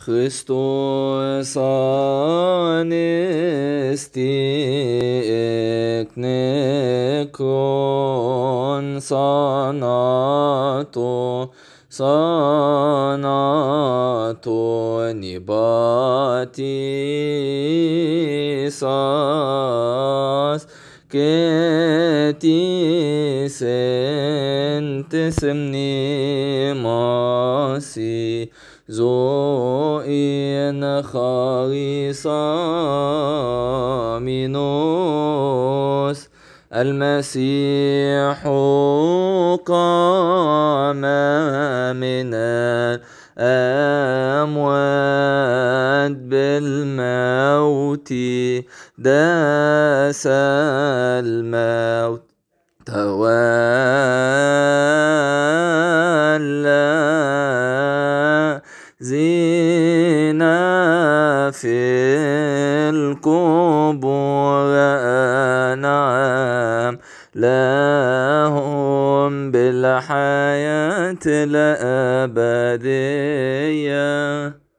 Hristos anesti eknekon sanato sanato nibati sas كاتي سمني ماسي زوئين خالصا منوس المسيح قام من الأموات بالموت داس الموت تولى زينا في القبور نعم لهم بالحياة الأبدية